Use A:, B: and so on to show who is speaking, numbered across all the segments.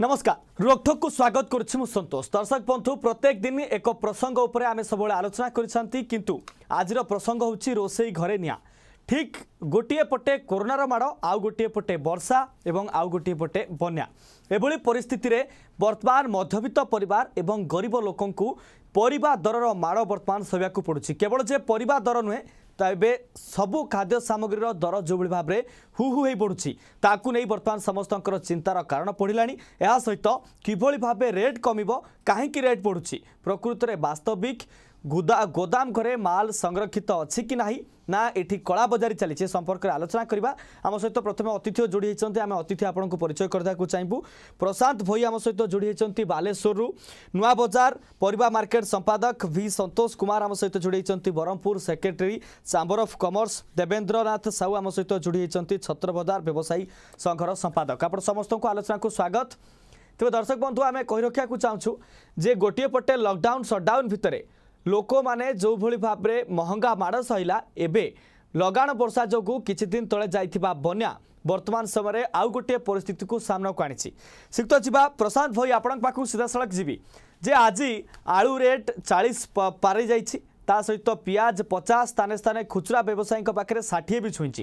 A: ନମସ୍କାର ରୋକଠକୁ ସ୍ୱାଗତ କରୁଛି ମୁଁ ସନ୍ତୋଷ ଦର୍ଶକ ବନ୍ଧୁ ପ୍ରତ୍ୟେକ ଦିନ ଏକ ପ୍ରସଙ୍ଗ ଉପରେ ଆମେ ସବୁବେଳେ ଆଲୋଚନା କରିଛନ୍ତି କିନ୍ତୁ ଆଜିର ପ୍ରସଙ୍ଗ ହେଉଛି ରୋଷେଇ ଘରେ ନିଆଁ ଠିକ୍ ଗୋଟିଏ ପଟେ କରୋନାର ମାଡ଼ ଆଉ ଗୋଟିଏ ପଟେ ବର୍ଷା ଏବଂ ଆଉ ଗୋଟିଏ ପଟେ ବନ୍ୟା ଏଭଳି ପରିସ୍ଥିତିରେ ବର୍ତ୍ତମାନ ମଧ୍ୟବିତ୍ତ ପରିବାର ଏବଂ ଗରିବ ଲୋକଙ୍କୁ ପରିବା ଦରର ମାଡ଼ ବର୍ତ୍ତମାନ ସହିବାକୁ ପଡ଼ୁଛି କେବଳ ଯେ ପରିବା ଦର ନୁହେଁ ତ ଏବେ ସବୁ ଖାଦ୍ୟ ସାମଗ୍ରୀର ଦର ଯେଉଁଭଳି ଭାବରେ ହୁ ହୁ ହେଇ ବଢ଼ୁଛି ତାକୁ ନେଇ ବର୍ତ୍ତମାନ ସମସ୍ତଙ୍କର ଚିନ୍ତାର କାରଣ ପଡ଼ିଲାଣି ଏହା ସହିତ କିଭଳି ଭାବେ ରେଟ୍ କମିବ କାହିଁକି ରେଟ୍ ବଢ଼ୁଛି ପ୍ରକୃତରେ ବାସ୍ତବିକ गुदा घरे माल संरक्षित अछि कि नाही ना ए कला बजार संपर्क सम्पर्कले आलोचना आम सहित प्रथमे अतिथि जोडी जोडीहै आम अतिथि आउनको परिचय को चाहिबु प्रशांत भई आम सहित जोडी बालेश्वर रु नुवा बजार मार्केट संपादक वी भि कुमार हम सहित जोडी जोडिन्छ Brahmapur secretary chamber of commerce Devendranath हम सहित जोडी जोडीहै छत्रजार व्यवसायी संघर संपादक को आलोचना को स्वागत तपाईँ दर्शक बन्धु आमेक चाहन्छु जे गोटे पटे लकडाउन शटडाउन भितरे ଲୋକମାନେ ଯେଉଁଭଳି ଭାବରେ ମହଙ୍ଗା ମାଡ଼ ସହିଲା ଏବେ ଲଗାଣ ବର୍ଷା ଯୋଗୁଁ କିଛି ଦିନ ତଳେ ଯାଇଥିବା ବନ୍ୟା ବର୍ତ୍ତମାନ ସମୟରେ ଆଉ ଗୋଟିଏ ପରିସ୍ଥିତିକୁ ସାମ୍ନାକୁ ଆଣିଛି ସିକ୍ତ ଯିବା ପ୍ରଶାନ୍ତ ଭୋଇ ଆପଣଙ୍କ ପାଖକୁ ସିଧାସଳଖ ଯିବି ଯେ ଆଜି ଆଳୁ ରେଟ୍ ଚାଳିଶ ପାରିଯାଇଛି ତା ସହିତ ପିଆଜ ପଚାଶ ସ୍ଥାନେ ସ୍ଥାନେ ଖୁଚୁରା ବ୍ୟବସାୟୀଙ୍କ ପାଖରେ ଷାଠିଏ ବି ଛୁଇଁଛି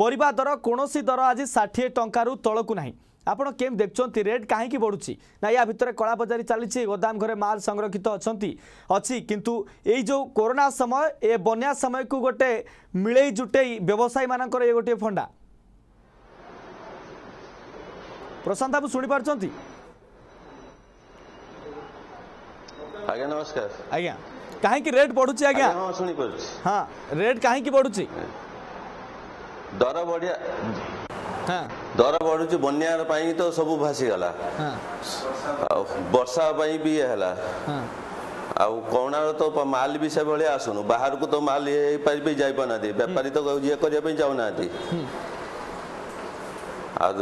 A: ପରିବା ଦର କୌଣସି ଦର ଆଜି ଷାଠିଏ ଟଙ୍କାରୁ ତଳକୁ ନାହିଁ ଆପଣ କେମିତି ଦେଖୁଛନ୍ତି ରେଟ୍ କାହିଁକି ବଢ଼ୁଛି ନା ୟା ଭିତରେ କଳାବଜାରୀ ଚାଲିଛି ଗୋଦାମ ଘରେ ମାଲ ସଂରକ୍ଷିତ ଅଛନ୍ତି ଅଛି କିନ୍ତୁ ଏଇ ଯେଉଁ କରୋନା ସମୟ ଏ ବନ୍ୟା ସମୟକୁ ଗୋଟେ ମିଳେଇ ଜୁଟେଇ ବ୍ୟବସାୟୀମାନଙ୍କର ଏ ଗୋଟିଏ ଫଣ୍ଡା ପ୍ରଶାନ୍ତ ବାବୁ ଶୁଣିପାରୁଛନ୍ତି ଆଜ୍ଞା ନମସ୍କାର ଆଜ୍ଞା
B: କାହିଁକି ରେଟ୍ ବଢ଼ୁଛି ଆଜ୍ଞା ଶୁଣିପାରୁଛି ହଁ ରେଟ୍ କାହିଁକି ବଢ଼ୁଛି ଦର ବଢ଼ିଆ ଦର ବଢୁଛି ବନ୍ୟା ପାଇଁ ତ ସବୁ ଭାସିଗଲା ଆଉ ବର୍ଷା ପାଇଁ ବି ଇଏ ହେଲା ଆଉ କଣାର ତ ମାଲ ବି ସେଭଳିଆ ଆସୁନୁ ବାହାରକୁ ତ ମାଲ ଇଏ ହେଇପାରିବି ଯାଇପାରୁନାହାନ୍ତି ବେପାରୀ ତ ଇଏ କରିବା ପାଇଁ ଯାଉନାହାନ୍ତି ଆଉ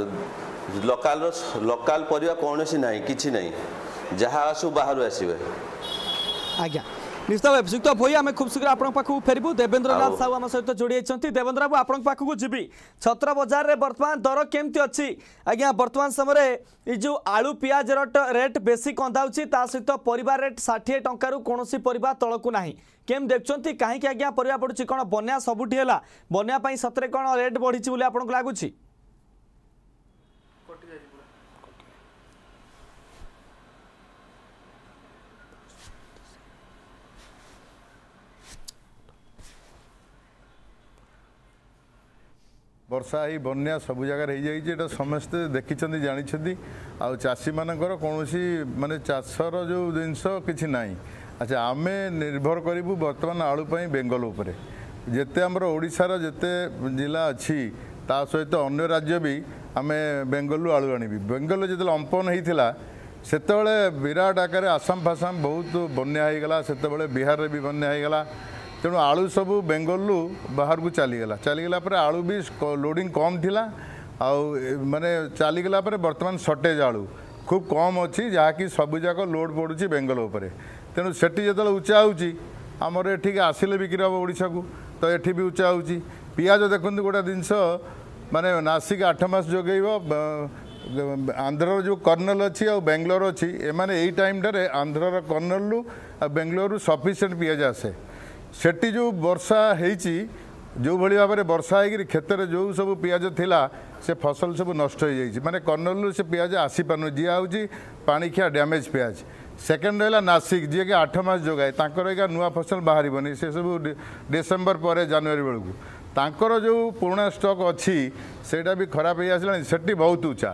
B: ଲୋକାଲର ଲୋକାଲ ପରିବା କୌଣସି ନାହିଁ କିଛି ନାହିଁ ଯାହା ଆସୁ ବାହାରୁ ଆସିବେ
A: ଆଜ୍ଞା ନିଶ୍ଚିତ ଭାବେ ଯୁକ୍ତ ଭୋଇ ଆମେ ଖୁବ୍ ଶୀଘ୍ର ଆପଣଙ୍କ ପାଖକୁ ଫେରିବୁ ଦେବେନ୍ଦ୍ରନାଥ ସାହୁ ଆମ ସହିତ ଯୋଡ଼ି ଯାଇଛନ୍ତି ଦେବେନ୍ଦ୍ର ବାବୁ ଆପଣଙ୍କ ପାଖକୁ ଯିବି ଛତ୍ର ବଜାରରେ ବର୍ତ୍ତମାନ ଦର କେମିତି ଅଛି ଆଜ୍ଞା ବର୍ତ୍ତମାନ ସମୟରେ ଏଇ ଯେଉଁ ଆଳୁ ପିଆଜ ରେଟ୍ ବେଶୀ କନ୍ଧାଉଛି ତା ସହିତ ପରିବା ରେଟ୍ ଷାଠିଏ ଟଙ୍କାରୁ କୌଣସି ପରିବା ତଳକୁ ନାହିଁ କେମିତି ଦେଖୁଛନ୍ତି କାହିଁକି ଆଜ୍ଞା ପରିବା ପଡ଼ୁଛି କ'ଣ ବନ୍ୟା ସବୁଠି ହେଲା ବନ୍ୟା ପାଇଁ ସତରେ କ'ଣ ରେଟ୍ ବଢ଼ିଛି ବୋଲି ଆପଣଙ୍କୁ ଲାଗୁଛି
C: বর্ষা এই বন্যা সবু জায়গায় হয়ে হয়েযাই এটা সমস্ত দেখিছেন জাঁচান আষী মানকর কৌশি মানে চাষর যে জিনিস কিছু নাই আচ্ছা আমি নির্ভর করবু বর্তমান আলু পাই বেঙ্গল উপরে যেতে আমার ওড়শার যেতে জেলা অছি তা সহিত অন্য রাজ্য বি আমি বেঙ্গল আলু আনবি বেঙ্গল যেত অম্পন হয়েছিল সেতবে বিরাট আকারে আসাম ফাসাম বহুত বন্যা হয়ে গলা সেতবে বিহারে বি বন্যা হয়ে গলা ତେଣୁ ଆଳୁ ସବୁ ବେଙ୍ଗଲରୁ ବାହାରକୁ ଚାଲିଗଲା ଚାଲିଗଲା ପରେ ଆଳୁ ବି ଲୋଡିଂ କମ୍ ଥିଲା ଆଉ ମାନେ ଚାଲିଗଲା ପରେ ବର୍ତ୍ତମାନ ସର୍ଟେଜ୍ ଆଳୁ ଖୁବ୍ କମ୍ ଅଛି ଯାହାକି ସବୁଯାକ ଲୋଡ଼୍ ପଡ଼ୁଛି ବେଙ୍ଗଲ ଉପରେ ତେଣୁ ସେଠି ଯେତେବେଳେ ଉଚ୍ଚା ହେଉଛି ଆମର ଏଠିକି ଆସିଲେ ବିକ୍ରି ହେବ ଓଡ଼ିଶାକୁ ତ ଏଠି ବି ଉଚ୍ଚା ହେଉଛି ପିଆଜ ଦେଖନ୍ତୁ ଗୋଟେ ଜିନିଷ ମାନେ ନାସିକ ଆଠ ମାସ ଯୋଗାଇବ ଆନ୍ଧ୍ରର ଯେଉଁ କର୍ଣ୍ଣଲ ଅଛି ଆଉ ବେଙ୍ଗଲୋର ଅଛି ଏମାନେ ଏଇ ଟାଇମ୍ଟାରେ ଆନ୍ଧ୍ରର କର୍ଣ୍ଣଲରୁ ଆଉ ବେଙ୍ଗଲୋରରୁ ସଫିସିଏଣ୍ଟ ପିଆଜ ଆସେ ସେଠି ଯେଉଁ ବର୍ଷା ହେଇଛି ଯେଉଁଭଳି ଭାବରେ ବର୍ଷା ହେଇକିରି କ୍ଷେତରେ ଯେଉଁ ସବୁ ପିଆଜ ଥିଲା ସେ ଫସଲ ସବୁ ନଷ୍ଟ ହୋଇଯାଇଛି ମାନେ କର୍ଣ୍ଣଲରୁ ସେ ପିଆଜ ଆସିପାରୁନି ଯିଏ ହେଉଛି ପାଣିଖିଆ ଡ୍ୟାମେଜ୍ ପିଆଜ ସେକେଣ୍ଡ ରହିଲା ନାସିକ ଯିଏକି ଆଠ ମାସ ଯୋଗାଏ ତାଙ୍କର ଏକା ନୂଆ ଫସଲ ବାହାରିବନି ସେସବୁ ଡିସେମ୍ବର ପରେ ଜାନୁଆରୀ ବେଳକୁ ତାଙ୍କର ଯେଉଁ ପୁରୁଣା ଷ୍ଟକ୍ ଅଛି ସେଇଟା ବି ଖରାପ ହେଇ ଆସିଲାଣି ସେଠି ବହୁତ ଉଚ୍ଚା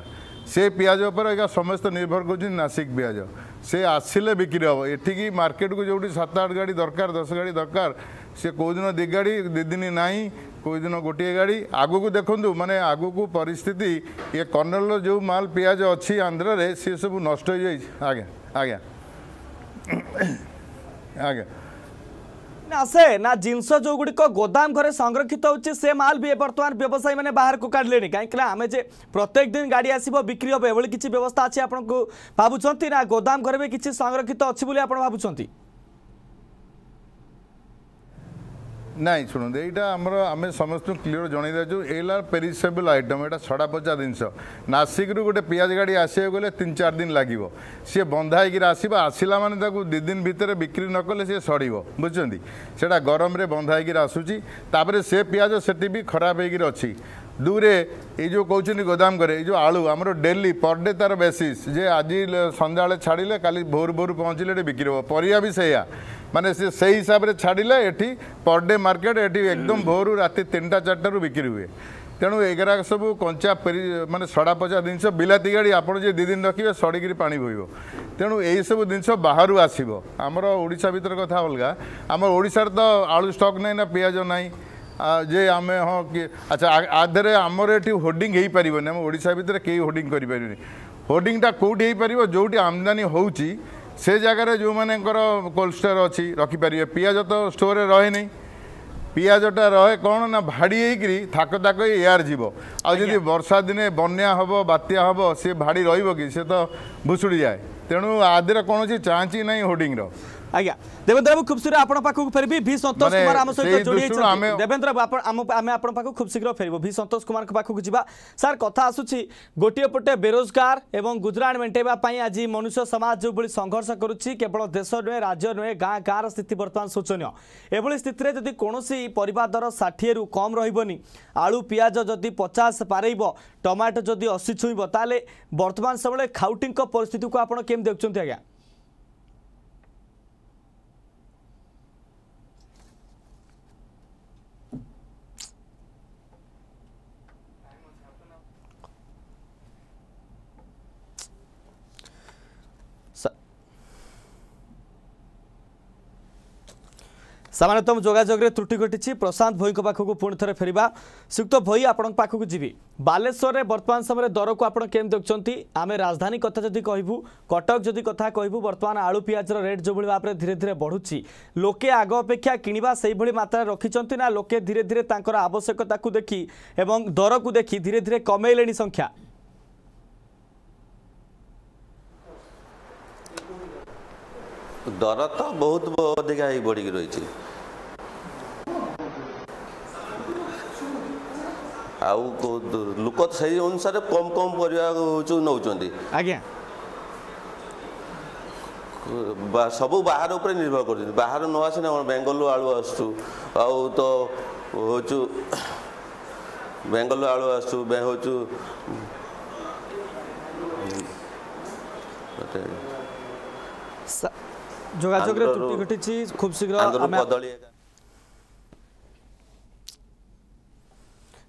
C: ସେ ପିଆଜ ଉପରେ ଏକା ସମସ୍ତେ ନିର୍ଭର କରୁଛନ୍ତି ନାସିକ ପିଆଜ ସେ ଆସିଲେ ବିକ୍ରି ହେବ ଏଠିକି ମାର୍କେଟକୁ ଯେଉଁଠି ସାତ ଆଠ ଗାଡ଼ି ଦରକାର ଦଶ ଗାଡ଼ି ଦରକାର ସେ କେଉଁଦିନ ଦୁଇ ଗାଡ଼ି ଦୁଇ ଦିନ ନାହିଁ କେଉଁଦିନ ଗୋଟିଏ ଗାଡ଼ି ଆଗକୁ ଦେଖନ୍ତୁ ମାନେ ଆଗକୁ ପରିସ୍ଥିତି ଏ କର୍ଣ୍ଣଲର ଯେଉଁ ମାଲ ପିଆଜ ଅଛି ଆନ୍ଧ୍ରରେ ସିଏ ସବୁ ନଷ୍ଟ ହୋଇଯାଇଛି ଆଜ୍ଞା ଆଜ୍ଞା ଆଜ୍ଞା
A: आसे ना जिनस जो गुड़ गोदाम घर संरक्षित से माल भी बर्तमान व्यवसायी मैंने बाहर को काढ़ लेनी कहीं आम जे प्रत्येक दिन गाड़ी आसो बिक्री हे ये कि व्यवस्था अच्छे आपको भावुँ ना गोदाम घर भी किसी संरक्षित अच्छी आप भावुँ
C: ନାଇଁ ଶୁଣନ୍ତୁ ଏଇଟା ଆମର ଆମେ ସମସ୍ତଙ୍କୁ କ୍ଲିଅର୍ ଜଣେଇ ଦେଉଛୁ ଏଇଲା ପେରିସେବୁଲ୍ ଆଇଟମ୍ ଏଇଟା ଛଡ଼ା ପଚା ଜିନିଷ ନାସିକରୁ ଗୋଟେ ପିଆଜ ଗାଡ଼ି ଆସିବାକୁ ଗଲେ ତିନି ଚାରି ଦିନ ଲାଗିବ ସିଏ ବନ୍ଧା ହେଇକିରି ଆସିବ ଆସିଲା ମାନେ ତାକୁ ଦୁଇ ଦିନ ଭିତରେ ବିକ୍ରି ନକଲେ ସିଏ ସଢ଼ିବ ବୁଝୁଛନ୍ତି ସେଇଟା ଗରମରେ ବନ୍ଧା ହେଇକିରି ଆସୁଛି ତାପରେ ସେ ପିଆଜ ସେଠି ବି ଖରାପ ହେଇକିରି ଅଛି ଦୁଇରେ ଏଇ ଯେଉଁ କହୁଛନ୍ତି ଗୋଦାମ କରେ ଏଇ ଯେଉଁ ଆଳୁ ଆମର ଡେଲି ପର୍ ଡେ ତା'ର ବେସିସ୍ ଯେ ଆଜି ସନ୍ଧ୍ୟାବେଳେ ଛାଡ଼ିଲେ କାଲି ଭୋର ଭୋରୁ ପହଞ୍ଚିଲେ ଏଠି ବିକ୍ରି ହେବ ପରିବା ବି ସେଇଆ ମାନେ ସେ ସେଇ ହିସାବରେ ଛାଡ଼ିଲେ ଏଠି ପର୍ ଡେ ମାର୍କେଟ୍ ଏଠି ଏକଦମ ଭୋରୁ ରାତି ତିନିଟା ଚାରିଟାରୁ ବିକ୍ରି ହୁଏ ତେଣୁ ଏଗୁଡ଼ାକ ସବୁ କଞ୍ଚା ମାନେ ସଢ଼ା ପଚା ଜିନିଷ ବିଲାତି ଗାଡ଼ି ଆପଣ ଯଦି ଦୁଇ ଦିନ ରଖିବେ ସଢ଼ିକିରି ପାଣି ବୋହିବ ତେଣୁ ଏହିସବୁ ଜିନିଷ ବାହାରୁ ଆସିବ ଆମର ଓଡ଼ିଶା ଭିତରେ କଥା ଅଲଗା ଆମ ଓଡ଼ିଶାରେ ତ ଆଳୁ ଷ୍ଟକ୍ ନାହିଁ ନା ପିଆଜ ନାହିଁ যে আমি ହଁ କିଏ ଆଚ୍ଛା ଆ ଦେହରେ ଆମର ଏଠି ହୋର୍ଡ଼ିଂ ହେଇପାରିବନି ଆମ ଓଡ଼ିଶା ଭିତରେ କେହି ହୋର୍ଡ଼ିଂ କରିପାରିବେନି ହୋର୍ଡ଼ିଂଟା କେଉଁଠି ହେଇପାରିବ ଯେଉଁଠି ଆମଦାନୀ ହେଉଛି ସେ ଜାଗାରେ ଯେଉଁମାନଙ୍କର କୋଲ୍ଡ ଷ୍ଟୋର୍ ଅଛି ରଖିପାରିବେ ପିଆଜ ତ ଷ୍ଟୋର୍ରେ ରହେନି ପିଆଜଟା ରହେ କ'ଣ ନା ଭାଡ଼ି ହେଇକିରି ଥାକ ଥାକ ହେଇ ଏୟାର ଯିବ ଆଉ ଯଦି ବର୍ଷା ଦିନେ ବନ୍ୟା ହେବ ବାତ୍ୟା ହେବ ସେ ଭାଡ଼ି ରହିବ କି ସେ ତ ଭୁଷୁଡ଼ି ଯାଏ ତେଣୁ ଆ ଦେହରେ କୌଣସି ଚାଞ୍ଚ ନାହିଁ ହୋର୍ଡ଼ିଂର ଆଜ୍ଞା ଦେବେନ୍ଦ୍ର ବାବୁ ଖୁବ୍ ଶୀଘ୍ର
A: ଆପଣଙ୍କ ପାଖକୁ ଫେରିବି ଭି ସନ୍ତୋଷ କୁମାର ଆମ ସହିତ ଯୋଡ଼ି ହେଇଛନ୍ତି ଦେବେନ୍ଦ୍ର ଆମେ ଆପଣଙ୍କ ପାଖକୁ ଖୁବ୍ ଶୀଘ୍ର ଫେରିବୁ ଭି ସନ୍ତୋଷ କୁମାରଙ୍କ ପାଖକୁ ଯିବା ସାର୍ କଥା ଆସୁଛି ଗୋଟିଏ ପଟେ ବେରୋଜଗାର ଏବଂ ଗୁଜରାଣ ମେଣ୍ଟାଇବା ପାଇଁ ଆଜି ମନୁଷ୍ୟ ସମାଜ ଯେଉଁଭଳି ସଂଘର୍ଷ କରୁଛି କେବଳ ଦେଶ ନୁହେଁ ରାଜ୍ୟ ନୁହେଁ ଗାଁ ଗାଁର ସ୍ଥିତି ବର୍ତ୍ତମାନ ଶୋଚନୀୟ ଏଭଳି ସ୍ଥିତିରେ ଯଦି କୌଣସି ପରିବା ଦର ଷାଠିଏରୁ କମ୍ ରହିବନି ଆଳୁ ପିଆଜ ଯଦି ପଚାଶ ପାରେଇବ ଟମାଟୋ ଯଦି ଅଶୀ ଛୁଇଁବ ତାହେଲେ ବର୍ତ୍ତମାନ ସମୟରେ ଖାଉଟିଙ୍କ ପରିସ୍ଥିତିକୁ ଆପଣ କେମିତି ଦେଖୁଛନ୍ତି ଆଜ୍ଞା ସାମାନ୍ୟତମ ଯୋଗାଯୋଗରେ ତ୍ରୁଟି ଘଟିଛି ପ୍ରଶାନ୍ତ ଭୋଇଙ୍କ ପାଖକୁ ପୁଣି ଥରେ ଫେରିବା ଶ୍ରୀକ୍ତ ଭୋଇ ଆପଣଙ୍କ ପାଖକୁ ଯିବି ବାଲେଶ୍ୱରରେ ବର୍ତ୍ତମାନ ସମୟରେ ଦରକୁ ଆପଣ କେମିତି ଦେଖୁଛନ୍ତି ଆମେ ରାଜଧାନୀ କଥା ଯଦି କହିବୁ କଟକ ଯଦି କଥା କହିବୁ ବର୍ତ୍ତମାନ ଆଳୁ ପିଆଜର ରେଟ୍ ଯେଉଁଭଳି ଭାବରେ ଧୀରେ ଧୀରେ ବଢ଼ୁଛି ଲୋକେ ଆଗ ଅପେକ୍ଷା କିଣିବା ସେହିଭଳି ମାତ୍ରାରେ ରଖିଛନ୍ତି ନା ଲୋକେ ଧୀରେ ଧୀରେ ତାଙ୍କର ଆବଶ୍ୟକତାକୁ ଦେଖି ଏବଂ ଦରକୁ ଦେଖି ଧୀରେ ଧୀରେ କମେଇଲେଣି ସଂଖ୍ୟା
B: ଦର ତ ବହୁତ ଅଧିକା ହେଇ ବଢ଼ିକି ରହିଛି ଆଉ ଲୋକ ସେଇ ଅନୁସାରେ କମ୍ କମ୍ ପରିବା ହେଉଛୁ ନେଉଛନ୍ତି ଆଜ୍ଞା ସବୁ ବାହାର ଉପରେ ନିର୍ଭର କରୁଛନ୍ତି ବାହାରୁ ନ ଆସିନେ କ'ଣ ବେଙ୍ଗଲରୁ ଆଳୁ ଆସୁଛୁ ଆଉ ତ ହେଉଛୁ ବେଙ୍ଗଲରୁ ଆଳୁ ଆସୁଛୁ ହେଉଛୁ
A: ଯୋଗାଯୋଗରେ ଘଟିଛି ଖୁବ୍ ଶୀଘ୍ର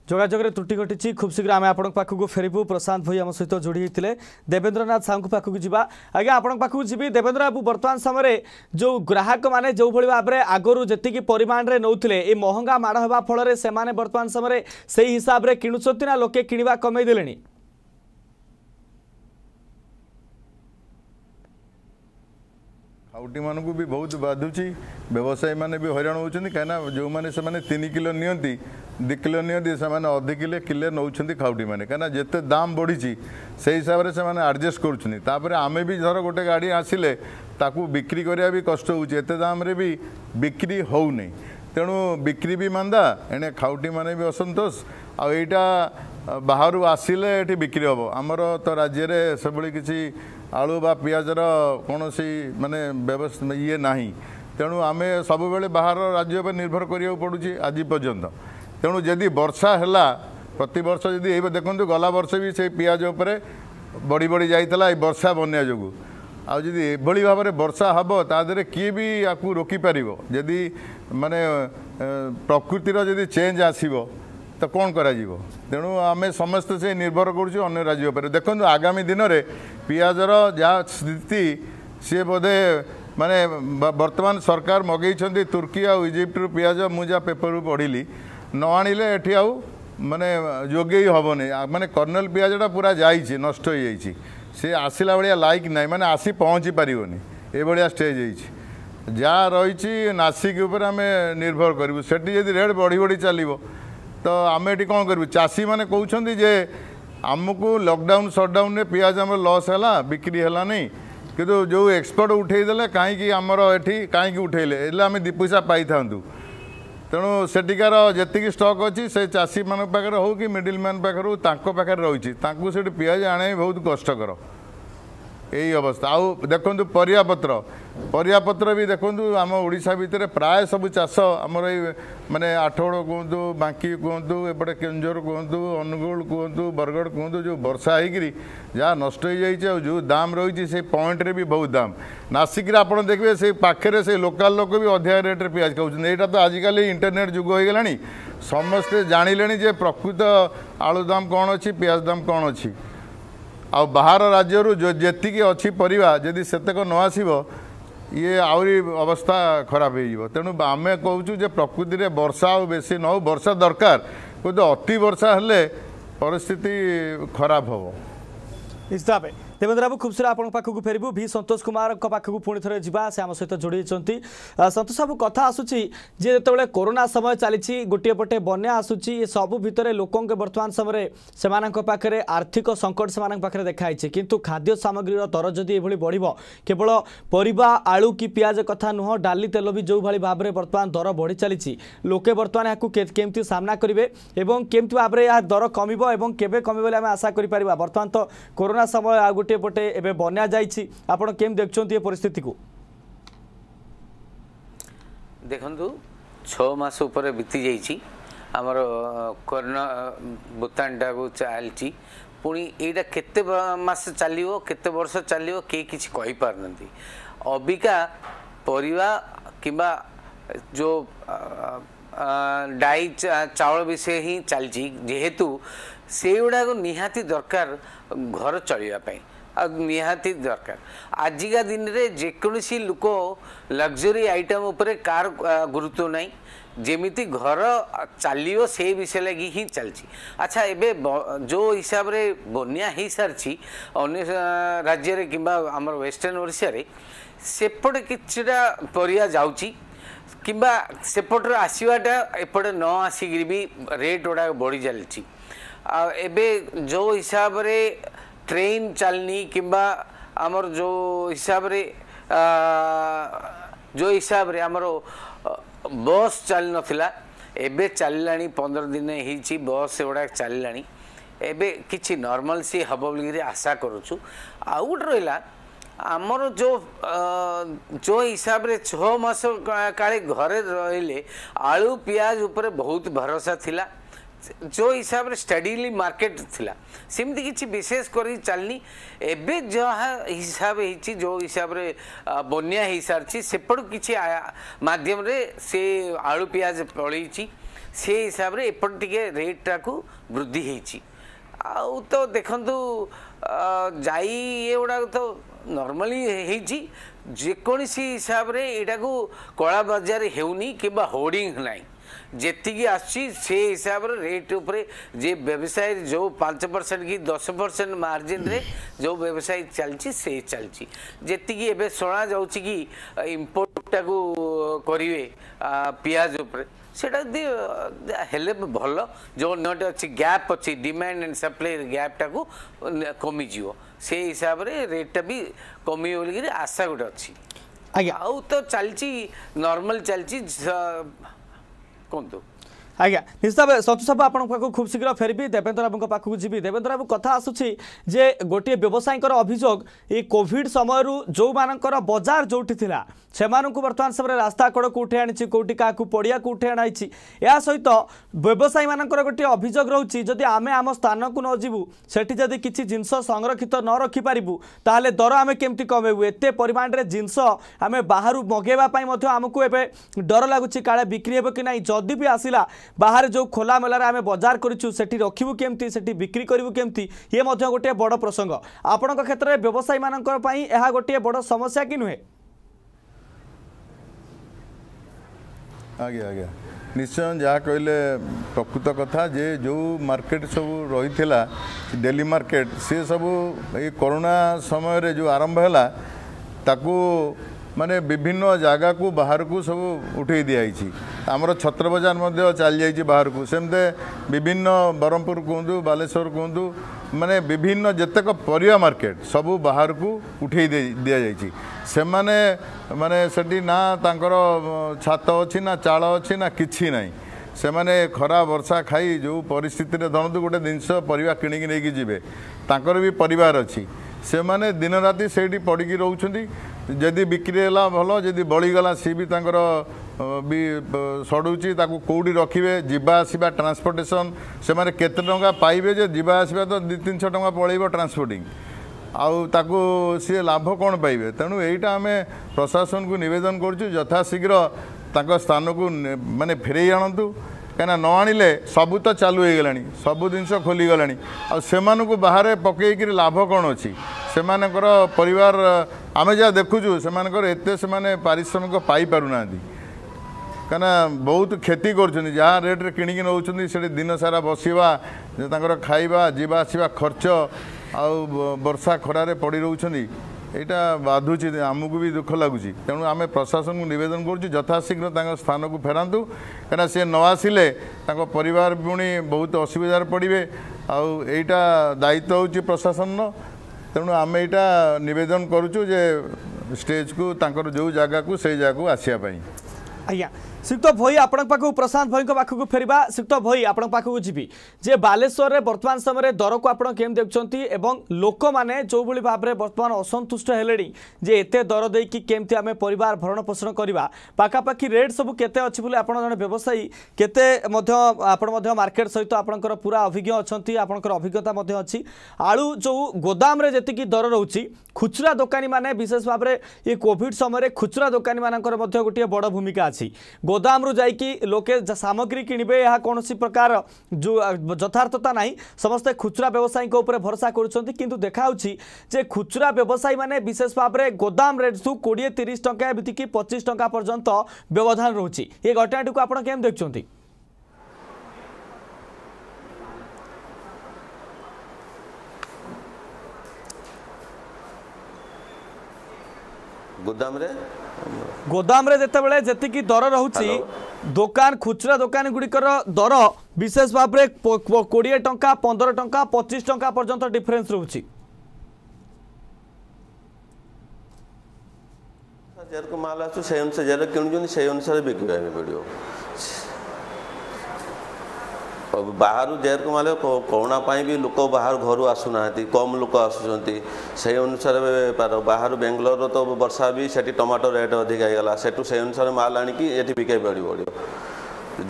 A: जोाजोग त्रुटि घटी खूब शीघ्र आम आपको फेरबू प्रशांत भई आम सहित जोड़ी होते देवेन्द्रनाथ साहू पाखक जावा आज्ञा आपं देवेन्द्र बाबू बर्तमान समय जो ग्राहक मैंने जो भाई भाव में आगर जी परिमाण में नौले महंगा माड़ हाँ फल से बर्तमान समय से ही हिसाब से किणुचना लोके कि कमईदे
C: ଖାଉଟିମାନଙ୍କୁ ବି ବହୁତ ବାଧୁଛି ବ୍ୟବସାୟୀମାନେ ବି ହଇରାଣ ହେଉଛନ୍ତି କାହିଁକିନା ଯେଉଁମାନେ ସେମାନେ ତିନି କିଲୋ ନିଅନ୍ତି ଦୁଇ କିଲୋ ନିଅନ୍ତି ସେମାନେ ଅଧିକିଲେ କିଲେ ନେଉଛନ୍ତି ଖାଉଟିମାନେ କାହିଁକିନା ଯେତେ ଦାମ୍ ବଢ଼ିଛି ସେଇ ହିସାବରେ ସେମାନେ ଆଡ଼ଜଷ୍ଟ କରୁଛନ୍ତି ତାପରେ ଆମେ ବି ଧର ଗୋଟେ ଗାଡ଼ି ଆସିଲେ ତାକୁ ବିକ୍ରି କରିବା ବି କଷ୍ଟ ହେଉଛି ଏତେ ଦାମ୍ରେ ବି ବିକ୍ରି ହେଉନି ତେଣୁ ବିକ୍ରି ବି ମାନ୍ଦା ଏଣେ ଖାଉଟିମାନେ ବି ଅସନ୍ତୋଷ ଆଉ ଏଇଟା ବାହାରୁ ଆସିଲେ ଏଠି ବିକ୍ରି ହେବ ଆମର ତ ରାଜ୍ୟରେ ସେଭଳି କିଛି ଆଳୁ ବା ପିଆଜର କୌଣସି ମାନେ ବ୍ୟବସ୍ଥା ଇଏ ନାହିଁ ତେଣୁ ଆମେ ସବୁବେଳେ ବାହାର ରାଜ୍ୟ ଉପରେ ନିର୍ଭର କରିବାକୁ ପଡ଼ୁଛି ଆଜି ପର୍ଯ୍ୟନ୍ତ ତେଣୁ ଯଦି ବର୍ଷା ହେଲା ପ୍ରତିବର୍ଷ ଯଦି ଏଇ ଦେଖନ୍ତୁ ଗଲା ବର୍ଷ ବି ସେ ପିଆଜ ଉପରେ ବଢ଼ି ବଢ଼ି ଯାଇଥିଲା ଏଇ ବର୍ଷା ବନ୍ୟା ଯୋଗୁଁ ଆଉ ଯଦି ଏଭଳି ଭାବରେ ବର୍ଷା ହେବ ତା ଦେହରେ କିଏ ବି ୟାକୁ ରୋକିପାରିବ ଯଦି ମାନେ ପ୍ରକୃତିର ଯଦି ଚେଞ୍ଜ ଆସିବ ତ କ'ଣ କରାଯିବ ତେଣୁ ଆମେ ସମସ୍ତେ ସେ ନିର୍ଭର କରୁଛୁ ଅନ୍ୟ ରାଜ୍ୟ ଉପରେ ଦେଖନ୍ତୁ ଆଗାମୀ ଦିନରେ ପିଆଜର ଯାହା ସ୍ଥିତି ସିଏ ବୋଧେ ମାନେ ବର୍ତ୍ତମାନ ସରକାର ମଗେଇଛନ୍ତି ତୁର୍କୀ ଆଉ ଇଜିପ୍ଟରୁ ପିଆଜ ମୁଁ ଯାହା ପେପରରୁ ପଢ଼ିଲି ନ ଆଣିଲେ ଏଠି ଆଉ ମାନେ ଯୋଗେଇ ହେବନି ମାନେ କର୍ଣ୍ଣେଲ ପିଆଜଟା ପୁରା ଯାଇଛି ନଷ୍ଟ ହୋଇଯାଇଛି ସେ ଆସିଲା ଭଳିଆ ଲାଇକ୍ ନାହିଁ ମାନେ ଆସି ପହଞ୍ଚି ପାରିବନି ଏଭଳିଆ ଷ୍ଟେଜ୍ ହେଇଛି ଯାହା ରହିଛି ନାସିକ ଉପରେ ଆମେ ନିର୍ଭର କରିବୁ ସେଠି ଯଦି ରେଟ୍ ବଢ଼ି ବଢ଼ି ଚାଲିବ ତ ଆମେ ଏଠି କ'ଣ କରିବୁ ଚାଷୀମାନେ କହୁଛନ୍ତି ଯେ ଆମକୁ ଲକଡାଉନ୍ ସଟ୍ଡାଉନ୍ରେ ପିଆଜ ଆମର ଲସ୍ ହେଲା ବିକ୍ରି ହେଲାନି କିନ୍ତୁ ଯେଉଁ ଏକ୍ସପୋର୍ଟ ଉଠେଇଦେଲେ କାହିଁକି ଆମର ଏଠି କାହିଁକି ଉଠେଇଲେ ହେଲେ ଆମେ ଦୁଇ ପଇସା ପାଇଥାନ୍ତୁ ତେଣୁ ସେଠିକାର ଯେତିକି ଷ୍ଟକ୍ ଅଛି ସେ ଚାଷୀମାନଙ୍କ ପାଖରେ ହେଉ କି ମିଡ଼ିଲ୍ ମ୍ୟାନ୍ ପାଖରେ ହେଉ ତାଙ୍କ ପାଖରେ ରହିଛି ତାଙ୍କୁ ସେଠି ପିଆଜ ଆଣିବା ବହୁତ କଷ୍ଟକର ଏଇ ଅବସ୍ଥା ଆଉ ଦେଖନ୍ତୁ ପରିବାପତ୍ର ପରିବାପତ୍ର ବି ଦେଖନ୍ତୁ ଆମ ଓଡ଼ିଶା ଭିତରେ ପ୍ରାୟ ସବୁ ଚାଷ ଆମର ଏଇ ମାନେ ଆଠଗଡ଼ କୁହନ୍ତୁ ବାଙ୍କି କୁହନ୍ତୁ ଏପଟେ କେନ୍ଦୁଝର କୁହନ୍ତୁ ଅନୁଗୁଳ କୁହନ୍ତୁ ବରଗଡ଼ କୁହନ୍ତୁ ଯେଉଁ ବର୍ଷା ହେଇକିରି ଯାହା ନଷ୍ଟ ହେଇଯାଇଛି ଆଉ ଯେଉଁ ଦାମ୍ ରହିଛି ସେଇ ପଏଣ୍ଟରେ ବି ବହୁତ ଦାମ୍ ନାସିକରେ ଆପଣ ଦେଖିବେ ସେଇ ପାଖରେ ସେଇ ଲୋକାଲ୍ ଲୋକ ବି ଅଧିକା ରେଟ୍ରେ ପିଆଜ ଖାଉଛନ୍ତି ଏଇଟା ତ ଆଜିକାଲି ଇଣ୍ଟରନେଟ୍ ଯୁଗ ହେଇଗଲାଣି ସମସ୍ତେ ଜାଣିଲେଣି ଯେ ପ୍ରକୃତ ଆଳୁ ଦାମ୍ କ'ଣ ଅଛି ପିଆଜ ଦାମ୍ କ'ଣ ଅଛି ଆଉ ବାହାର ରାଜ୍ୟରୁ ଯେତିକି ଅଛି ପରିବା ଯଦି ସେତକ ନ ଆସିବ ଇଏ ଆହୁରି ଅବସ୍ଥା ଖରାପ ହୋଇଯିବ ତେଣୁ ଆମେ କହୁଛୁ ଯେ ପ୍ରକୃତିରେ ବର୍ଷା ଆଉ ବେଶୀ ନ ହଉ ବର୍ଷା ଦରକାର କିନ୍ତୁ ଅତି ବର୍ଷା ହେଲେ ପରିସ୍ଥିତି ଖରାପ
A: ହେବ
C: ଦେବେନ୍ଦ୍ର ବାବୁ ଖୁବ୍ ଶୀଘ୍ର
A: ଆପଣଙ୍କ ପାଖକୁ ଫେରିବୁ ଭି ସନ୍ତୋଷ କୁମାରଙ୍କ ପାଖକୁ ପୁଣି ଥରେ ଯିବା ସେ ଆମ ସହିତ ଯୋଡ଼ି ହୋଇଛନ୍ତି ସନ୍ତୋଷ ବାବୁ କଥା ଆସୁଛି ଯେ ଯେତେବେଳେ କରୋନା ସମୟ ଚାଲିଛି ଗୋଟିଏ ପଟେ ବନ୍ୟା ଆସୁଛି ଏ ସବୁ ଭିତରେ ଲୋକଙ୍କ ବର୍ତ୍ତମାନ ସମୟରେ ସେମାନଙ୍କ ପାଖରେ ଆର୍ଥିକ ସଙ୍କଟ ସେମାନଙ୍କ ପାଖରେ ଦେଖାହେଇଛି କିନ୍ତୁ ଖାଦ୍ୟ ସାମଗ୍ରୀର ଦର ଯଦି ଏଭଳି ବଢ଼ିବ କେବଳ ପରିବା ଆଳୁ କି ପିଆଜ କଥା ନୁହଁ ଡାଲି ତେଲ ବି ଯେଉଁଭଳି ଭାବରେ ବର୍ତ୍ତମାନ ଦର ବଢ଼ି ଚାଲିଛି ଲୋକେ ବର୍ତ୍ତମାନ ଏହାକୁ କେମିତି ସାମ୍ନା କରିବେ ଏବଂ କେମିତି ଭାବରେ ଏହା ଦର କମିବ ଏବଂ କେବେ କମିବ ବୋଲି ଆମେ ଆଶା କରିପାରିବା ବର୍ତ୍ତମାନ ତ କରୋନା ସମୟ ଆଉ ଗୋଟିଏ ପଟେ ଏବେ ବନ୍ୟା ଯାଇଛି ଆପଣ କେମିତି ଦେଖୁଛନ୍ତି ଏ ପରିସ୍ଥିତିକୁ
D: ଦେଖନ୍ତୁ ଛଅ ମାସ ଉପରେ ବିତି ଯାଇଛି ଆମର କର୍ଣ୍ଣ ବୋତାନଟାକୁ ଚାଲିଛି ପୁଣି ଏଇଟା କେତେ ମାସ ଚାଲିବ କେତେ ବର୍ଷ ଚାଲିବ କେହି କିଛି କହିପାରୁନାହାନ୍ତି ଅବିକା ପରିବା କିମ୍ବା ଯେଉଁ ଡାଇ ଚାଉଳ ବିଷୟ ହିଁ ଚାଲିଛି ଯେହେତୁ ସେଇଗୁଡ଼ାକ ନିହାତି ଦରକାର ଘର ଚଳିବା ପାଇଁ ଆଉ ନିହାତି ଦରକାର ଆଜିକା ଦିନରେ ଯେକୌଣସି ଲୋକ ଲକ୍ଜୁରୀ ଆଇଟମ୍ ଉପରେ କାହାର ଗୁରୁତ୍ୱ ନାହିଁ ଯେମିତି ଘର ଚାଲିବ ସେ ବିଷୟ ଲାଗି ହିଁ ଚାଲିଛି ଆଚ୍ଛା ଏବେ ଯେଉଁ ହିସାବରେ ବନ୍ୟା ହେଇସାରିଛି ଅନ୍ୟ ରାଜ୍ୟରେ କିମ୍ବା ଆମର ୱେଷ୍ଟର୍ଣ୍ଣ ଓଡ଼ିଶାରେ ସେପଟେ କିଛିଟା ପରିବା ଯାଉଛି କିମ୍ବା ସେପଟର ଆସିବାଟା ଏପଟେ ନ ଆସିକିରି ବି ରେଟ୍ ଗୁଡ଼ାକ ବଢ଼ି ଚାଲିଛି ଆଉ ଏବେ ଯେଉଁ ହିସାବରେ ट्रेन चलनी कि आमर जो हिसाब रे जो हिसाब रे आमर बस चल नथिला एबे चललानी पंद्रह दिन हिची बस चल ला एबे किछि नर्माल सी हबबलि रे आशा करूछु आउट रहला आमर जो जो हिसाब से 6 मास काले घरे रहले आलू प्याज ऊपर बहुत भरोसा थिला जो हिसाब से स्टडीली मार्केट थी सेमती किसी विशेष कर चलनी एवं जहाँ हिसाब हो जो हिसाब से बनिया हो सारी सेपट किसी मध्यम से आलू पिज पलई से हिसाब से एपट टे रेटा को वृद्धि हो तो देखु जाई ये तो नर्माली होकोसी हिसाब से यू कला बजार होनी कि होर्डिंग नाई जी आसाब रेट जे व्यवसाय जो पांच परसेंट कि दस परसेंट मार्जिन रे जो व्यवसाय चलती से चलती जी एवं शुणा जा इम्पोर्टा को करे पिज उपर से भल जो अच्छी गैप अच्छी डिमांड एंड सप्लाई गैपटा को कमीजी से हिसाब से रेटा भी कमी बोल आशा गोटे अच्छी आज तो चलती नर्माल चलती
A: fondo. ଆଜ୍ଞା ନିଶ୍ଚିତ ଭାବେ ସନ୍ତୋଷ ବାବୁ ଆପଣଙ୍କ ପାଖକୁ ଖୁବ୍ ଶୀଘ୍ର ଫେରିବି ଦେବେନ୍ଦ୍ର ବାବୁଙ୍କ ପାଖକୁ ଯିବି ଦେବେନ୍ଦ୍ର ବାବୁ କଥା ଆସୁଛି ଯେ ଗୋଟିଏ ବ୍ୟବସାୟୀଙ୍କର ଅଭିଯୋଗ ଏଇ କୋଭିଡ୍ ସମୟରୁ ଯେଉଁମାନଙ୍କର ବଜାର ଯେଉଁଠି ଥିଲା ସେମାନଙ୍କୁ ବର୍ତ୍ତମାନ ସମୟରେ ରାସ୍ତା କଡ଼କୁ ଉଠାଇ ଆଣିଛି କେଉଁଠି କାହାକୁ ପଡ଼ିଆକୁ ଉଠାଇ ଆଣାଇଛି ଏହା ସହିତ ବ୍ୟବସାୟୀମାନଙ୍କର ଗୋଟିଏ ଅଭିଯୋଗ ରହୁଛି ଯଦି ଆମେ ଆମ ସ୍ଥାନକୁ ନ ଯିବୁ ସେଠି ଯଦି କିଛି ଜିନିଷ ସଂରକ୍ଷିତ ନ ରଖିପାରିବୁ ତାହେଲେ ଦର ଆମେ କେମିତି କମେଇବୁ ଏତେ ପରିମାଣରେ ଜିନିଷ ଆମେ ବାହାରୁ ମଗେଇବା ପାଇଁ ମଧ୍ୟ ଆମକୁ ଏବେ ଡର ଲାଗୁଛି କାଳେ ବିକ୍ରି ହେବ କି ନାହିଁ ଯଦି ବି ଆସିଲା ବାହାରେ ଯେଉଁ ଖୋଲାମେଲାରେ ଆମେ ବଜାର କରିଛୁ ସେଠି ରଖିବୁ କେମିତି ସେଠି ବିକ୍ରି କରିବୁ କେମିତି ଇଏ ମଧ୍ୟ ଗୋଟିଏ ବଡ଼ ପ୍ରସଙ୍ଗ ଆପଣଙ୍କ କ୍ଷେତ୍ରରେ ବ୍ୟବସାୟୀମାନଙ୍କର ପାଇଁ ଏହା ଗୋଟିଏ ବଡ଼ ସମସ୍ୟା କି ନୁହେଁ
C: ଆଜ୍ଞା ଆଜ୍ଞା ନିଶ୍ଚୟ ଯାହା କହିଲେ ପ୍ରକୃତ କଥା ଯେ ଯେଉଁ ମାର୍କେଟ ସବୁ ରହିଥିଲା ଡେଲି ମାର୍କେଟ ସିଏ ସବୁ ଏଇ କରୋନା ସମୟରେ ଯେଉଁ ଆରମ୍ଭ ହେଲା ତାକୁ ମାନେ ବିଭିନ୍ନ ଜାଗାକୁ ବାହାରକୁ ସବୁ ଉଠାଇ ଦିଆଯାଇଛି ଆମର ଛତ୍ରବଜାର ମଧ୍ୟ ଚାଲିଯାଇଛି ବାହାରକୁ ସେମିତି ବିଭିନ୍ନ ବ୍ରହ୍ମପୁର କୁହନ୍ତୁ ବାଲେଶ୍ୱର କୁହନ୍ତୁ ମାନେ ବିଭିନ୍ନ ଯେତେକ ପରିବା ମାର୍କେଟ ସବୁ ବାହାରକୁ ଉଠାଇ ଦିଆଯାଇଛି ସେମାନେ ମାନେ ସେଠି ନା ତାଙ୍କର ଛାତ ଅଛି ନା ଚାଳ ଅଛି ନା କିଛି ନାହିଁ ସେମାନେ ଖରା ବର୍ଷା ଖାଇ ଯେଉଁ ପରିସ୍ଥିତିରେ ଧରନ୍ତୁ ଗୋଟେ ଜିନିଷ ପରିବା କିଣିକି ନେଇକି ଯିବେ ତାଙ୍କର ବି ପରିବାର ଅଛି ସେମାନେ ଦିନରାତି ସେଇଠି ପଡ଼ିକି ରହୁଛନ୍ତି ଯଦି ବିକ୍ରି ହେଲା ଭଲ ଯଦି ବଳିଗଲା ସିଏ ବି ତାଙ୍କର ବି ସଡ଼ୁଛି ତାକୁ କେଉଁଠି ରଖିବେ ଯିବା ଆସିବା ଟ୍ରାନ୍ସପୋର୍ଟେସନ୍ ସେମାନେ କେତେ ଟଙ୍କା ପାଇବେ ଯେ ଯିବା ଆସିବା ତ ଦୁଇ ତିନିଶହ ଟଙ୍କା ପଳେଇବ ଟ୍ରାନ୍ସପୋର୍ଟିଂ ଆଉ ତାକୁ ସିଏ ଲାଭ କ'ଣ ପାଇବେ ତେଣୁ ଏଇଟା ଆମେ ପ୍ରଶାସନକୁ ନିବେଦନ କରୁଛୁ ଯଥାଶୀଘ୍ର ତାଙ୍କ ସ୍ଥାନକୁ ମାନେ ଫେରେଇ ଆଣନ୍ତୁ କାହିଁକିନା ନ ଆଣିଲେ ସବୁ ତ ଚାଲୁ ହୋଇଗଲାଣି ସବୁ ଜିନିଷ ଖୋଲିଗଲାଣି ଆଉ ସେମାନଙ୍କୁ ବାହାରେ ପକାଇକିରି ଲାଭ କ'ଣ ଅଛି ସେମାନଙ୍କର ପରିବାର ଆମେ ଯାହା ଦେଖୁଛୁ ସେମାନଙ୍କର ଏତେ ସେମାନେ ପାରିଶ୍ରମିକ ପାଇପାରୁନାହାନ୍ତି କାହିଁକିନା ବହୁତ କ୍ଷତି କରୁଛନ୍ତି ଯାହା ରେଟ୍ରେ କିଣିକି ନେଉଛନ୍ତି ସେଠି ଦିନସାରା ବସିବା ତାଙ୍କର ଖାଇବା ଯିବା ଆସିବା ଖର୍ଚ୍ଚ ଆଉ ବର୍ଷା ଖରାରେ ପଡ଼ି ରହୁଛନ୍ତି ଏଇଟା ବାଧୁଛି ଆମକୁ ବି ଦୁଃଖ ଲାଗୁଛି ତେଣୁ ଆମେ ପ୍ରଶାସନକୁ ନିବେଦନ କରୁଛୁ ଯଥାଶୀଘ୍ର ତାଙ୍କ ସ୍ଥାନକୁ ଫେରାନ୍ତୁ କାହିଁକିନା ସିଏ ନ ଆସିଲେ ତାଙ୍କ ପରିବାର ପୁଣି ବହୁତ ଅସୁବିଧାରେ ପଡ଼ିବେ ଆଉ ଏଇଟା ଦାୟିତ୍ୱ ହେଉଛି ପ୍ରଶାସନର ତେଣୁ ଆମେ ଏଇଟା ନିବେଦନ କରୁଛୁ ଯେ ଷ୍ଟେଜ୍କୁ ତାଙ୍କର ଯେଉଁ ଜାଗାକୁ ସେଇ ଜାଗାକୁ ଆସିବା ପାଇଁ
A: ଆଜ୍ଞା ଶ୍ରୀଯୁକ୍ତ ଭୋଇ ଆପଣଙ୍କ ପାଖକୁ ପ୍ରଶାନ୍ତ ଭୋଇଙ୍କ ପାଖକୁ ଫେରିବା ଶ୍ରୀଯୁକ୍ତ ଭୋଇ ଆପଣଙ୍କ ପାଖକୁ ଯିବି ଯେ ବାଲେଶ୍ୱରରେ ବର୍ତ୍ତମାନ ସମୟରେ ଦରକୁ ଆପଣ କେମିତି ଦେଖୁଛନ୍ତି ଏବଂ ଲୋକମାନେ ଯେଉଁଭଳି ଭାବରେ ବର୍ତ୍ତମାନ ଅସନ୍ତୁଷ୍ଟ ହେଲେଣି ଯେ ଏତେ ଦର ଦେଇକି କେମିତି ଆମେ ପରିବାର ଭରଣ ପୋଷଣ କରିବା ପାଖାପାଖି ରେଟ୍ ସବୁ କେତେ ଅଛି ବୋଲି ଆପଣ ଜଣେ ବ୍ୟବସାୟୀ କେତେ ମଧ୍ୟ ଆପଣ ମଧ୍ୟ ମାର୍କେଟ ସହିତ ଆପଣଙ୍କର ପୁରା ଅଭିଜ୍ଞ ଅଛନ୍ତି ଆପଣଙ୍କର ଅଭିଜ୍ଞତା ମଧ୍ୟ ଅଛି ଆଳୁ ଯେଉଁ ଗୋଦାମରେ ଯେତିକି ଦର ରହୁଛି খুচরা দোকানী মানে বিশেষ ভাবে ইয়ে কোভিড সময় খুচরা দোকানী মানকর মধ্যে গোটিয়ে বড় ভূমিকা আছে ଗୋଦାମରୁ ଯାଇକି ଲୋକେ ସାମଗ୍ରୀ କିଣିବେ ଏହା କୌଣସି ପ୍ରକାର ଯଥାର୍ଥତା ନାହିଁ ସମସ୍ତେ ଖୁଚୁରା ବ୍ୟବସାୟୀଙ୍କ ଉପରେ ଭରସା କରୁଛନ୍ତି କିନ୍ତୁ ଦେଖାଉଛି ଯେ ଖୁଚୁରା ବ୍ୟବସାୟୀମାନେ ବିଶେଷ ଭାବରେ ଗୋଦାମ ରେଟ୍ସୁ କୋଡ଼ିଏ ତିରିଶ ଟଙ୍କା ଏମିତିକି ପଚିଶ ଟଙ୍କା ପର୍ଯ୍ୟନ୍ତ ବ୍ୟବଧାନ ରହୁଛି ଏ ଘଟଣାଟିକୁ ଆପଣ କେମିତି ଦେଖୁଛନ୍ତି ଗୋଦାମରେ ଗୋଦାମରେ ଯେତେବେଳେ ଯେତିକି ଦର ରହୁଛି ଦୋକାନ ଖୁଚୁରା ଦୋକାନ ଗୁଡ଼ିକର ଦର ବିଶେଷ ଭାବରେ କୋଡ଼ିଏ ଟଙ୍କା ପନ୍ଦର ଟଙ୍କା ପଚିଶ ଟଙ୍କା ପର୍ଯ୍ୟନ୍ତ ଡିଫରେନ୍ସ ରହୁଛି
B: ଯେହେତୁ ମାଲ ଆସୁଛି ସେଇ ଅନୁସାରେ ଯେହେତୁ କିଣୁଛନ୍ତି ସେଇ ଅନୁସାରେ ବିକ୍ରି ପଡ଼ିବ ବାହାରୁ ଯେହେତୁ ମାନେ କରୋନା ପାଇଁ ବି ଲୋକ ବାହାରୁ ଘରୁ ଆସୁନାହାନ୍ତି କମ୍ ଲୋକ ଆସୁଛନ୍ତି ସେହି ଅନୁସାରେ ବାହାରୁ ବେଙ୍ଗଲୋରର ତ ବର୍ଷା ବି ସେଠି ଟମାଟୋ ରେଟ୍ ଅଧିକ ହେଇଗଲା ସେଠୁ ସେହି ଅନୁସାରେ ମାଲ ଆଣିକି ଏଠି ବିକାଇ ପାରିବ ପଡ଼ିବ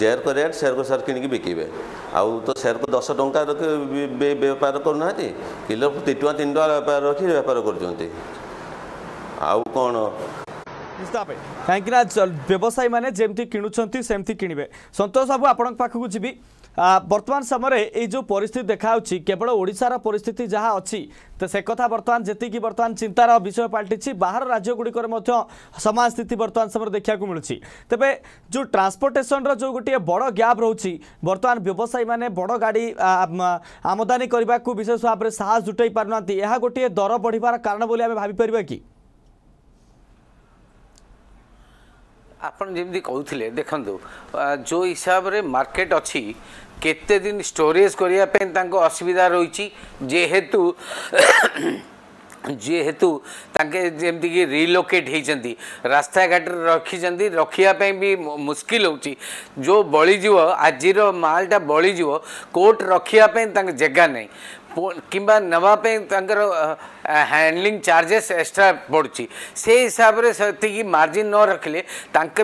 B: ଜେରକ ରେଟ୍ ସେରକ ସାର କିଣିକି ବିକିବେ ଆଉ ତ ସେରକ ଦଶ ଟଙ୍କା ବେପାର କରୁନାହାନ୍ତି କିଲୋ ଦୁଇ ଟଙ୍କା ତିନି ଟଙ୍କା ବେପାର ରଖି ବେପାର କରୁଛନ୍ତି ଆଉ କ'ଣ
A: କାହିଁକିନା ବ୍ୟବସାୟୀମାନେ ଯେମିତି କିଣୁଛନ୍ତି ସେମିତି କିଣିବେ ସନ୍ତୋଷ ବାବୁ ଆପଣଙ୍କ ପାଖକୁ ଯିବି বর্তমান সময়ে এই যে পরিস্থিতি দেখা যাচ্ছে কেবল ওড়শার পরিস্থিতি যা অছি তো সে কথা বর্তমান যেতিকি বর্তমান চিন্তার বিষয় পাল্টিছি বাহার রাজ্যগুড়িকর মধ্য সমান স্থিতি বর্তমান সময় দেখা মিলুছি তবে যে ট্রান্সপোর্টেসনর যে গোটিয়ে বড় গ্যাপ রয়েছে বর্তমান ব্যবসায়ী মানে বড় গাড়ি আমদানি করা বিশেষ ভাবে সাহস জুটাই পার না গোটিয়ে দর বড়িবার কারণ বলে আমি ভাবিপার কি
D: ଆପଣ ଯେମିତି କହୁଥିଲେ ଦେଖନ୍ତୁ ଯେଉଁ ହିସାବରେ ମାର୍କେଟ୍ ଅଛି केते दिन स्टोरेज करने असुविधा रही जेहेतु जेहेतु जमीक रिलोकेट होती रास्ता घाट रखी रखापी भी मुस्किल हो बलिज आज माल्टा बलिज कोर्ट रखापी जगह नहीं कि नापर हैंडलींग चार्जेस एक्सट्रा पड़ी से हिसाब से मार्जिन न रखिले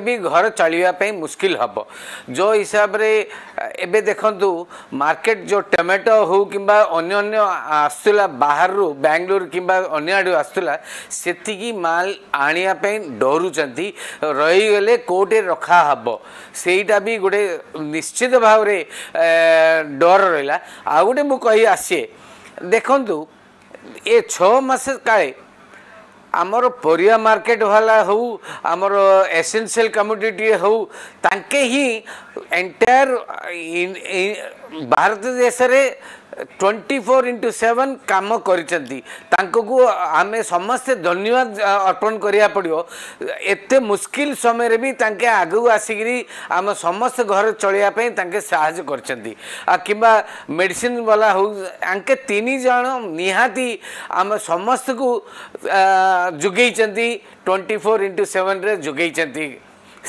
D: भी घर चलने मुस्किल हम जो हिसाब से एवं देखु मार्केट जो टमेटो हो कि अन्य आसला बाहर रू बैंगलोर कि आसला से माल आने डरुंच रहीगले कौटे रखा हम सहीटा भी गोटे निश्चित भाव डर रहा आ गए मुझे आसे ଦେଖନ୍ତୁ ଏ ଛଅ ମାସ କାଳେ ଆମର ପରିବା ମାର୍କେଟ ବାଲା ହଉ ଆମର ଏସେନ୍ସିଆଲ କମ୍ୟୁନିଟି ହଉ ତାଙ୍କେ ହିଁ ଏଣ୍ଟାୟାର ଭାରତ ଦେଶରେ ଟ୍ୱେଣ୍ଟି ଫୋର୍ ଇଣ୍ଟୁ ସେଭେନ୍ କାମ କରିଛନ୍ତି ତାଙ୍କକୁ ଆମେ ସମସ୍ତେ ଧନ୍ୟବାଦ ଅର୍ପଣ କରିବାକୁ ପଡ଼ିବ ଏତେ ମୁସ୍କିଲ ସମୟରେ ବି ତାଙ୍କେ ଆଗକୁ ଆସିକିରି ଆମ ସମସ୍ତ ଘର ଚଳେଇବା ପାଇଁ ତାଙ୍କେ ସାହାଯ୍ୟ କରିଛନ୍ତି ଆଉ କିମ୍ବା ମେଡ଼ିସିନ୍ ବାଲା ହଉ ଆଙ୍କେ ତିନି ଜଣ ନିହାତି ଆମ ସମସ୍ତଙ୍କୁ ଯୋଗେଇଛନ୍ତି ଟ୍ୱେଣ୍ଟି ଫୋର୍ ଇଣ୍ଟୁ ସେଭେନ୍ରେ ଯୋଗେଇଛନ୍ତି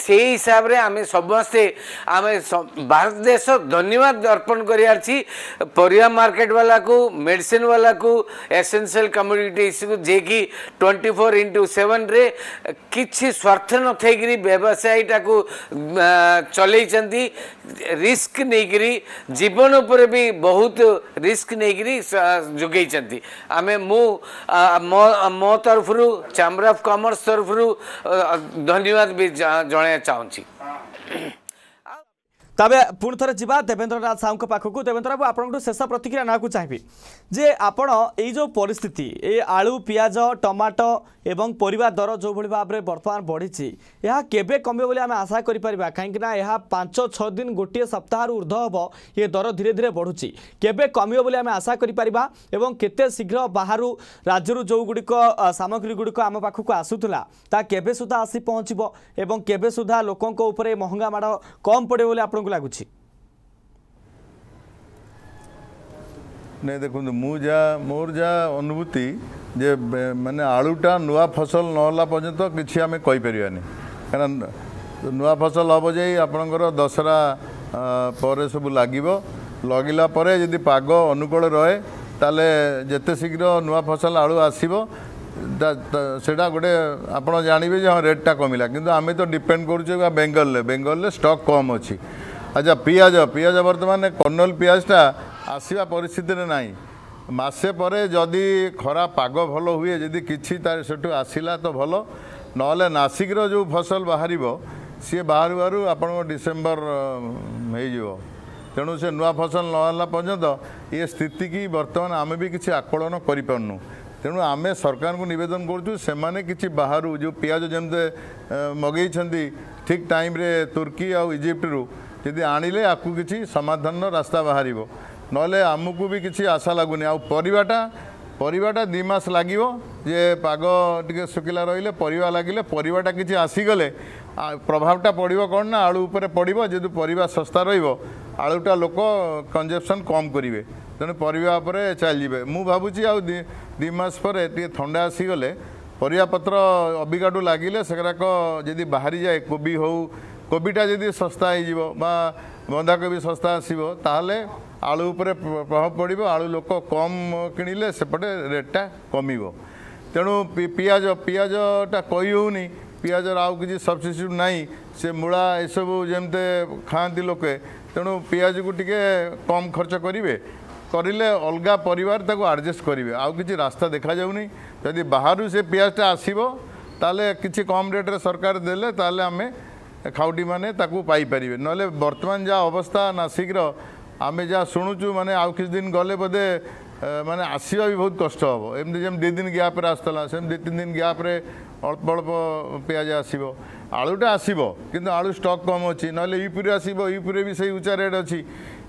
D: সেই হিসাবে আমি সমস্তে আমি ভারত দেশ ধন্যবাদ অর্পণ করিয়ার পরিবা মার্কেট বালা কু মেডিসিন বালা কু এসেনসিয়াল কমোডিটিজ কু যে কি টোয়েন্টি ফোর ইন্টু সেভেন্রে কিছু স্বার্থ নথাইকি ব্যবসায়ীটা চলাইছেন রিস্ক নেইকি জীবন উপরে বি বহুত রিস্ক নেইকি যোগাইছেন আমি মু মো তরফর চাম্বর অফ কমর্স তরফর ধন্যবাদ বি জনাই जाण्याचा चाहन्छु
A: তবে পুঁ থরে যা দেবেন্দ্র নাথ সাউঙ্ পাখক দেবেন্দ্র বাবু আপনার শেষ প্রতিক্রিয়া নেওয়া চাহিবি যে আপনার এই যে পরিস্থিতি এই আলু পিঁয়াজ টমাটো এবং পরিবা দর যেভাবে ভাবে বর্তমান বড়িছে এ কেবে কমবে বলে আমি আশা করে পারা কিনা এ পাঁচ ছ দিন গোটিয়ে সপ্তাহর ঊর্ধ্ব হব এ দর ধীরে ধীরে বড়ুচি কেবে কমিব বলে আমি আশা করে পারা এবং কেতে শীঘ্র বাহারু রাজ্যর যেগুড়ি সামগ্রীগুড়ি আম পাখক আসুলা তা কেবে সুদ্ধা আসি পৌঁছব এবং কেবে সুদ্ধা লোক উপরে মহঙ্গা মাড় কম পড়ে বলে আপনার ଲାଗୁଛି
C: ନାଇଁ ଦେଖନ୍ତୁ ମୁଁ ଯାହା ମୋର ଯାହା ଅନୁଭୂତି ଯେ ମାନେ ଆଳୁଟା ନୂଆ ଫସଲ ନହେଲା ପର୍ଯ୍ୟନ୍ତ କିଛି ଆମେ କହିପାରିବାନି କାରଣ ନୂଆ ଫସଲ ହେବ ଯାଇ ଆପଣଙ୍କର ଦଶହରା ପରେ ସବୁ ଲାଗିବ ଲଗିଲା ପରେ ଯଦି ପାଗ ଅନୁକୂଳ ରହେ ତାହେଲେ ଯେତେ ଶୀଘ୍ର ନୂଆ ଫସଲ ଆଳୁ ଆସିବ ସେଇଟା ଗୋଟେ ଆପଣ ଜାଣିବେ ଯେ ହଁ ରେଟ୍ଟା କମିଲା କିନ୍ତୁ ଆମେ ତ ଡିପେଣ୍ଡ କରୁଛୁ ବେଙ୍ଗଲରେ ବେଙ୍ଗଲରେ ଷ୍ଟକ୍ କମ୍ ଅଛି আচ্ছা পিঁয়াজ পিঁয়াজ বর্তমানে কর্নল পিঁয়াজটা আসবা পরিস্থিতি নাই মাসে পরে যদি খরা পাগ ভাল হুয়ে যদি কিছু তার সেটু আসিলা তো ভালো নহলে নাসিকর যে ফসল বাহার সি বাহার আপনার ডিসেম্বর হয়ে যাব তেমন সে নয় ফসল নহলা পর্যন্ত এ স্থিতি কি বর্তমানে আমি বি কিছু আকলন করে পু তেমন আমি সরকার নিবেদন করছু সে কিছু বাহার যে পিঁয়াজ যেমন মগাইছেন ঠিক টাইম্রে তুর্কি আজিপ্টু ଯଦି ଆଣିଲେ ଆକୁ କିଛି ସମାଧାନର ରାସ୍ତା ବାହାରିବ ନହେଲେ ଆମକୁ ବି କିଛି ଆଶା ଲାଗୁନି ଆଉ ପରିବାଟା ପରିବାଟା ଦୁଇ ମାସ ଲାଗିବ ଯେ ପାଗ ଟିକେ ଶୁଖିଲା ରହିଲେ ପରିବା ଲାଗିଲେ ପରିବାଟା କିଛି ଆସିଗଲେ ପ୍ରଭାବଟା ପଡ଼ିବ କ'ଣ ନା ଆଳୁ ଉପରେ ପଡ଼ିବ ଯେହେତୁ ପରିବା ଶସ୍ତା ରହିବ ଆଳୁଟା ଲୋକ କଞ୍ଜପ୍ସନ୍ କମ୍ କରିବେ ତେଣୁ ପରିବା ଉପରେ ଚାଲିଯିବେ ମୁଁ ଭାବୁଛି ଆଉ ଦୁଇ ମାସ ପରେ ଟିକେ ଥଣ୍ଡା ଆସିଗଲେ ପରିବାପତ୍ର ଅବିକାଠୁ ଲାଗିଲେ ସେଗୁଡ଼ାକ ଯଦି ବାହାରିଯାଏ କୋବି ହେଉ କୋବିଟା ଯଦି ଶସ୍ତା ହେଇଯିବ ବା ବନ୍ଧାକୋବି ଶସ୍ତା ଆସିବ ତାହେଲେ ଆଳୁ ଉପରେ ପ୍ରଭାବ ପଡ଼ିବ ଆଳୁ ଲୋକ କମ୍ କିଣିଲେ ସେପଟେ ରେଟ୍ଟା କମିବ ତେଣୁ ପିଆଜ ପିଆଜଟା କହି ହେଉନି ପିଆଜର ଆଉ କିଛି ସବସିଚ୍ୟୁଟ୍ ନାହିଁ ସେ ମୂଳା ଏସବୁ ଯେମିତି ଖାଆନ୍ତି ଲୋକେ ତେଣୁ ପିଆଜକୁ ଟିକେ କମ୍ ଖର୍ଚ୍ଚ କରିବେ କରିଲେ ଅଲଗା ପରିବାର ତାକୁ ଆଡ଼ଜଷ୍ଟ କରିବେ ଆଉ କିଛି ରାସ୍ତା ଦେଖାଯାଉନି ଯଦି ବାହାରୁ ସେ ପିଆଜଟା ଆସିବ ତାହେଲେ କିଛି କମ୍ ରେଟ୍ରେ ସରକାର ଦେଲେ ତାହେଲେ ଆମେ ଖାଉଟିମାନେ ତାକୁ ପାଇପାରିବେ ନହେଲେ ବର୍ତ୍ତମାନ ଯାହା ଅବସ୍ଥା ନାସିକର ଆମେ ଯାହା ଶୁଣୁଛୁ ମାନେ ଆଉ କିଛି ଦିନ ଗଲେ ବୋଧେ ମାନେ ଆସିବା ବି ବହୁତ କଷ୍ଟ ହେବ ଏମିତି ଯେମିତି ଦୁଇ ଦିନ ଗ୍ୟାପ୍ରେ ଆସୁଥିଲା ସେମିତି ଦୁଇ ତିନି ଦିନ ଗ୍ୟାପ୍ରେ ଅଳ୍ପ ଅଳ୍ପ ପିଆଜ ଆସିବ ଆଳୁଟା ଆସିବ କିନ୍ତୁ ଆଳୁ ଷ୍ଟକ୍ କମ୍ ଅଛି ନହେଲେ ୟୁପିରେ ଆସିବ ୟୁପିରେ ବି ସେଇ ଉଚ୍ଚା ରେଟ୍ ଅଛି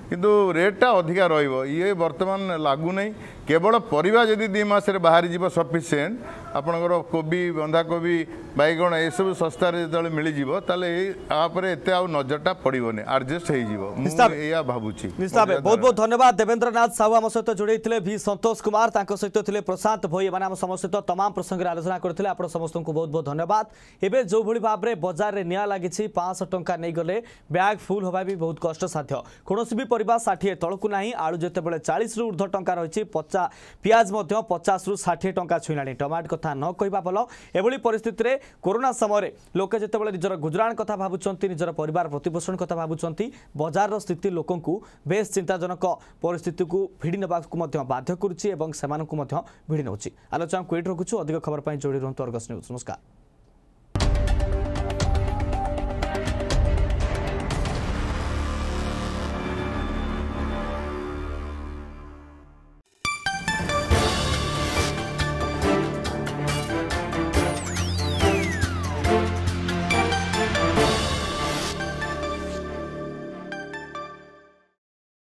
C: କିନ୍ତୁ ରେଟ୍ଟା ଅଧିକା ରହିବ ଇଏ ବର୍ତ୍ତମାନ ଲାଗୁନାହିଁ କେବଳ ପରିବା ଯଦି ଦୁଇ ମାସରେ ବାହାରିଯିବ ସଫିସିଏଣ୍ଟ ଆପଣଙ୍କର କୋବି ବନ୍ଧାକୋବି ବାଇଗଣ ଏସବୁ ଶସ୍ତାରେ ଯେତେବେଳେ ମିଳିଯିବ ତାହେଲେ ଏଇ ଆପରେ ଏତେ ଆଉ ନଜରଟା ପଡ଼ିବନି ଆଡ଼ଜଷ୍ଟ ହେଇଯିବ ମୁଁ ଏଇଆ ଭାବୁଛି ନିଶ୍ଚିତ ଭାବେ ବହୁତ ବହୁତ
A: ଧନ୍ୟବାଦ ଦେବେନ୍ଦ୍ରନାଥ ସାହୁ ଆମ ସହିତ ଯୋଡ଼େଇଥିଲେ ଭି ସନ୍ତୋଷ କୁମାର ତାଙ୍କ ସହିତ ଥିଲେ ପ୍ରଶାନ୍ତ ଭୋଇ ଏମାନେ ଆମ ସମସ୍ତ ସହିତ ତମାମ ପ୍ରସଙ୍ଗରେ ଆଲୋଚନା କରିଥିଲେ ଆପଣ ସମସ୍ତଙ୍କୁ ବହୁତ ବହୁତ ଧନ୍ୟବାଦ ଏବେ ଯେଉଁଭଳି ଭାବରେ ବଜାରରେ ନିଆଁ ଲାଗିଛି ପାଞ୍ଚଶହ ଟଙ୍କା ନେଇଗଲେ ବ୍ୟାଗ୍ ଫୁଲ୍ ହେବା ବି ବହୁତ କଷ୍ଟସାଧ୍ୟ କୌଣସି ବି ପରିବା ଷାଠିଏ ତଳକୁ ନାହିଁ ଆଳୁ ଯେତେବେଳେ ଚାଳିଶରୁ ଉର୍ଦ୍ଧ୍ୱ ଟଙ୍କା ରହିଛି କଞ୍ଚା ପିଆଜ ମଧ୍ୟ ପଚାଶରୁ ଷାଠିଏ ଟଙ୍କା ଛୁଇଁଲାଣି ଟମାଟୋ କଥା ନ କହିବା ଭଲ ଏଭଳି ପରିସ୍ଥିତିରେ କରୋନା ସମୟରେ ଲୋକେ ଯେତେବେଳେ ନିଜର ଗୁଜୁରାଣ କଥା ଭାବୁଛନ୍ତି ନିଜର ପରିବାର ପ୍ରତିପୋଷଣ କଥା ଭାବୁଛନ୍ତି ବଜାରର ସ୍ଥିତି ଲୋକଙ୍କୁ ବେଶ୍ ଚିନ୍ତାଜନକ ପରିସ୍ଥିତିକୁ ଭିଡ଼ି ନେବାକୁ ମଧ୍ୟ ବାଧ୍ୟ କରୁଛି ଏବଂ ସେମାନଙ୍କୁ ମଧ୍ୟ ଭିଡ଼ି ନେଉଛି ଆଲୋଚନାକୁ ଏଇଠି ରଖୁଛୁ ଅଧିକ ଖବର ପାଇଁ ଯୋଡ଼ି ରୁହନ୍ତୁ ଅର୍ଗସ ନ୍ୟୁଜ୍